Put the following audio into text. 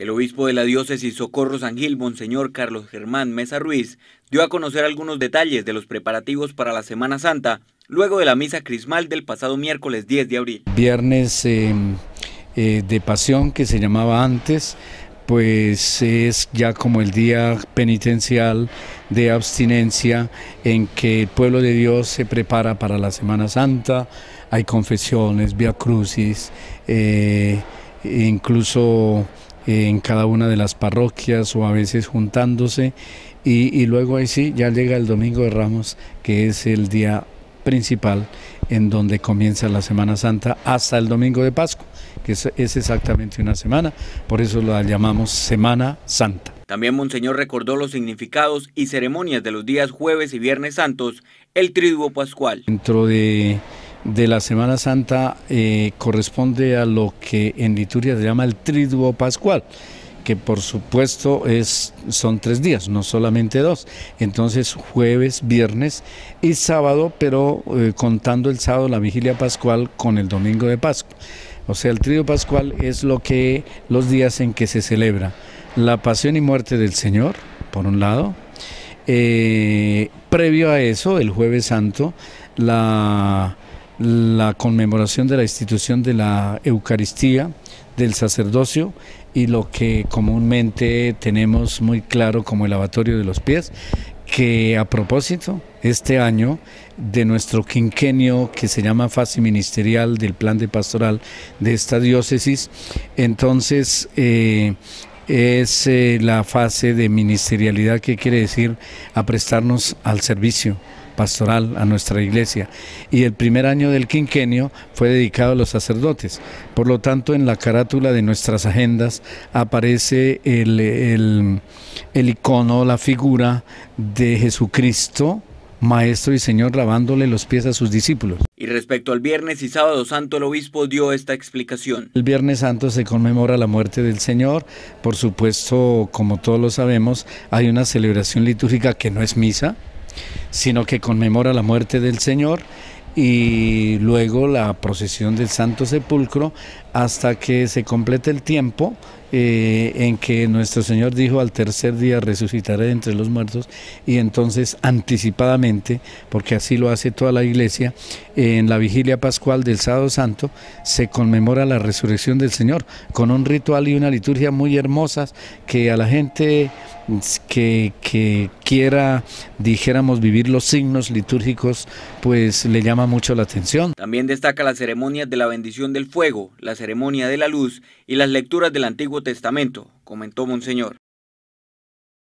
El obispo de la diócesis Socorro San Gil, Monseñor Carlos Germán Mesa Ruiz, dio a conocer algunos detalles de los preparativos para la Semana Santa, luego de la misa crismal del pasado miércoles 10 de abril. Viernes eh, eh, de pasión, que se llamaba antes, pues es ya como el día penitencial de abstinencia en que el pueblo de Dios se prepara para la Semana Santa, hay confesiones, vía crucis, eh, incluso en cada una de las parroquias o a veces juntándose. Y, luego ahí sí, ya llega el Domingo de Ramos, que es el día principal en donde comienza la Semana Santa hasta el domingo de Pascua, que es, exactamente una semana, por eso la llamamos Semana Santa. También Monseñor recordó los significados y ceremonias de los días jueves y viernes santos, el triduo pascual. Dentro de de la Semana Santa eh, corresponde a lo que en liturgia se llama el Triduo Pascual que por supuesto es, son tres días, no solamente dos. Entonces jueves, viernes y sábado, pero eh, contando el sábado la vigilia pascual con el domingo de Pascua. O sea, el Triduo pascual es lo que los días en que se celebra la pasión y muerte del Señor, por un lado. Eh, previo a eso, el jueves santo, la la conmemoración de la institución de la Eucaristía, del sacerdocio y lo que comúnmente tenemos muy claro como el lavatorio de los pies, que a propósito, este año de nuestro quinquenio que se llama fase ministerial del plan de pastoral de esta diócesis, entonces eh, es eh, la fase de ministerialidad que quiere decir a prestarnos al servicio pastoral a nuestra iglesia y el primer año del quinquenio fue dedicado a los sacerdotes. Por lo tanto, en la carátula de nuestras agendas aparece el, el, el icono, la figura de Jesucristo, Maestro y Señor lavándole los pies a sus discípulos. Y respecto al Viernes y Sábado Santo, el obispo dio esta explicación. El Viernes Santo se conmemora la muerte del Señor. Por supuesto, como todos lo sabemos, hay una celebración litúrgica que no es misa, sino que conmemora la muerte del Señor y luego la procesión del Santo Sepulcro hasta que se complete el tiempo eh, en que nuestro Señor dijo al tercer día resucitaré entre los muertos y entonces anticipadamente, porque así lo hace toda la iglesia, en la vigilia pascual del sábado santo se conmemora la resurrección del Señor con un ritual y una liturgia muy hermosas que a la gente que, que quiera, dijéramos, vivir los signos litúrgicos, pues le llama mucho la atención. También destaca la ceremonia de la bendición del fuego, las ceremonia de la luz y las lecturas del Antiguo Testamento, comentó Monseñor.